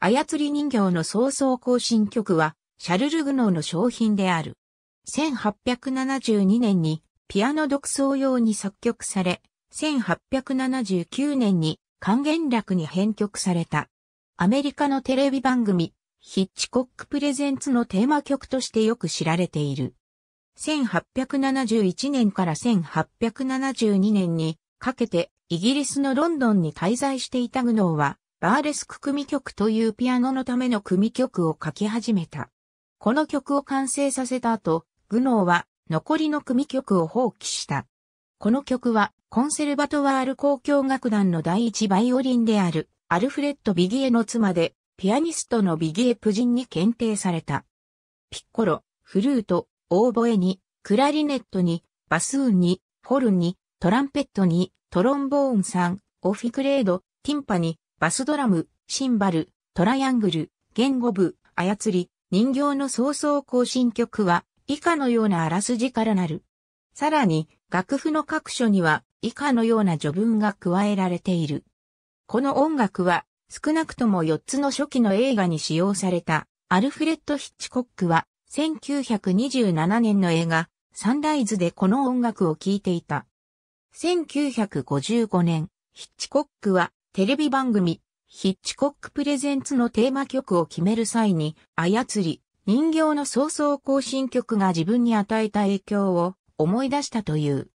操り人形の早々更新曲は、シャルル・グノーの商品である。1872年にピアノ独奏用に作曲され、1879年に還元楽に編曲された。アメリカのテレビ番組、ヒッチコックプレゼンツのテーマ曲としてよく知られている。1871年から1872年にかけてイギリスのロンドンに滞在していたグノーは、バーレスク組曲というピアノのための組曲を書き始めた。この曲を完成させた後、グノーは残りの組曲を放棄した。この曲はコンセルバトワール交響楽団の第一バイオリンであるアルフレッド・ビギエの妻でピアニストのビギエ夫人に検定された。ピッコロ、フルート、オーボエに、クラリネットに、バスーンに、ホルンに、トランペットに、トロンボーンさん、オフィクレード、ティンパに、バスドラム、シンバル、トライアングル、言語部、操り、人形の早々行進曲は以下のようなあらすじからなる。さらに、楽譜の各所には以下のような序文が加えられている。この音楽は少なくとも4つの初期の映画に使用されたアルフレッド・ヒッチコックは1927年の映画サンライズでこの音楽を聴いていた。1955年、ヒッチコックはテレビ番組、ヒッチコックプレゼンツのテーマ曲を決める際に、操り、人形の早々更新曲が自分に与えた影響を思い出したという。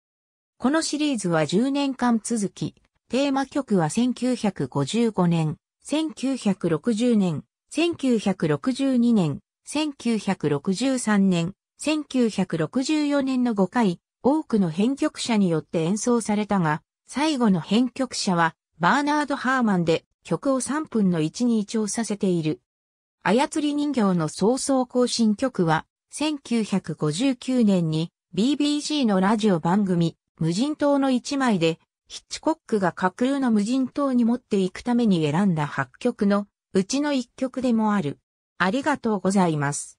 このシリーズは10年間続き、テーマ曲は1955年、1960年、1962年、1963年、1964年の5回、多くの編曲者によって演奏されたが、最後の編曲者はバーナード・ハーマンで曲を3分の1に移調させている。操り人形の早々更新曲は、1959年に BBC のラジオ番組、無人島の一枚で、ヒッチコックが架空の無人島に持っていくために選んだ8曲のうちの1曲でもある。ありがとうございます。